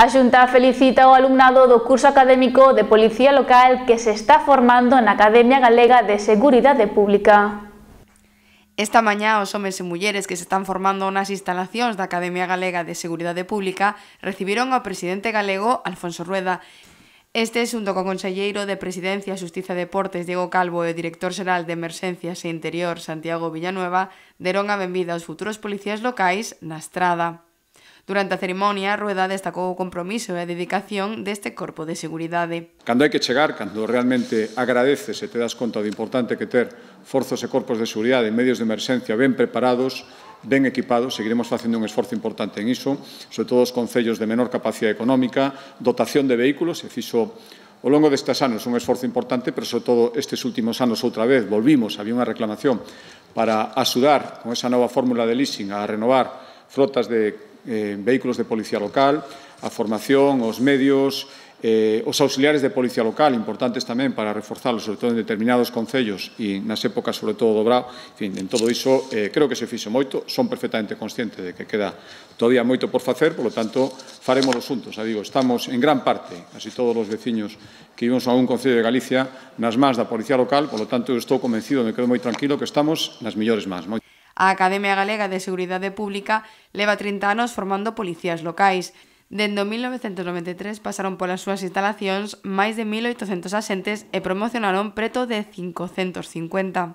A Xunta felicita ao alumnado do curso académico de Policía Local que se está formando na Academia Galega de Seguridade Pública. Esta mañá os homens e mulleres que se están formando nas instalacións da Academia Galega de Seguridade Pública recibiron ao presidente galego Alfonso Rueda. Este, xunto co conselleiro de Presidencia, Xustiza e Deportes Diego Calvo e o director xeral de Emerxencias e Interior Santiago Villanueva deron a benvida aos futuros policías locais na estrada. Durante a cerimonia, Rueda destacou o compromiso e a dedicación deste Corpo de Seguridade. Cando hai que chegar, cando realmente agradeces e te das conta do importante que ter forzos e corpos de seguridade e medios de emerxencia ben preparados, ben equipados, seguiremos facendo un esforzo importante en iso, sobre todo os concellos de menor capacidade económica, dotación de vehículos, e fixo ao longo destes anos un esforzo importante, pero sobre todo estes últimos anos outra vez volvimos, había unha reclamación para axudar con esa nova fórmula de leasing a renovar frotas de eh, vehículos de policía local, a formación, os medios, eh, os auxiliares de policía local, importantes tamén para reforzarlos, sobre todo en determinados concellos e nas épocas, sobre todo, do Brau. En fin, en todo iso, eh, creo que se fixo moito, son perfectamente conscientes de que queda todavía moito por facer, polo tanto, faremos os xuntos. A digo, estamos en gran parte, así todos os veciños que vivimos a un concello de Galicia, nas más da policía local, polo tanto, eu estou convencido, me quedo moi tranquilo, que estamos nas millores más. Moito A Academia Galega de Seguridade Pública leva 30 anos formando policías locais. Dende 1993 pasaron polas súas instalacións máis de 1.800 axentes e promocionaron preto de 550.